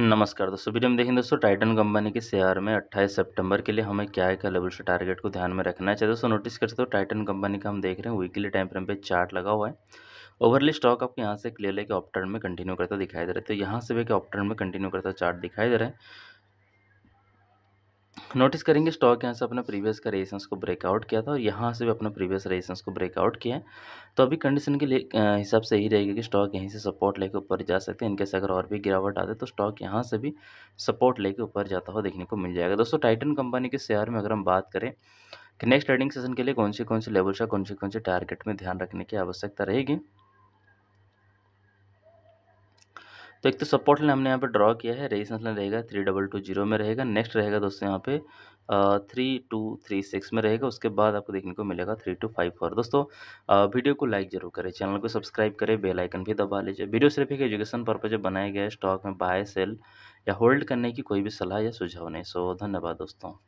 नमस्कार दोस्तों वीडियो में देखें दोस्तों टाइटन कंपनी के शेयर में 28 सितंबर के लिए हमें क्या क्या लेवल से टारगेट को ध्यान में रखना है चाहिए दोस्तों नोटिस कर सकते हो टाइटन कंपनी का हम देख रहे हैं वीकली टाइम फ्रेम पे चार्ट लगा हुआ है ओवरली स्टॉक आपको यहाँ से क्लियर लेके ऑप्टर्न में कंटिन्यू करता दिखाई दे रहा है तो यहाँ से भी ऑप्टर्न में कंटिन्यू करता चार्ट दिखाई दे रहा है नोटिस करेंगे स्टॉक यहाँ से अपने प्रीवियस का रेजिस्टेंस को ब्रेकआउट किया था और यहाँ से भी अपने प्रीवियस रेजिस्टेंस को ब्रेकआउट किया है तो अभी कंडीशन के लिए हिसाब से यही रहेगी कि स्टॉक यहीं से सपोर्ट लेकर ऊपर जा सकते हैं इनकेस अगर और भी गिरावट आते तो स्टॉक यहाँ से भी सपोर्ट लेकर ऊपर जाता हुआ देखने को मिल जाएगा दोस्तों टाइटन कंपनी के शेयर में अगर हम बात करें कि नेक्स्ट ट्रेडिंग सेशन के लिए कौन सी कौन सी लेवल्स या कौन से कौन से टारगेट में ध्यान रखने की आवश्यकता रहेगी तो एक तो सपोर्ट लाइन हमने यहाँ पे ड्रॉ किया है रेजिस्टेंस लाइन रहेगा थ्री डबल टू जीरो में रहेगा नेक्स्ट रहेगा दोस्तों यहाँ पे थ्री टू थ्री सिक्स में रहेगा उसके बाद आपको देखने को मिलेगा थ्री टू फाइव फोर दोस्तों वीडियो को लाइक जरूर करें चैनल को सब्सक्राइब करें बेल आइकन भी दबा लीजिए वीडियो सिर्फ एक एजुकेशन पर्पज बनाया गया है स्टॉक में बाय सेल या होल्ड करने की कोई भी सलाह या सुझाव नहीं सो धन्यवाद दोस्तों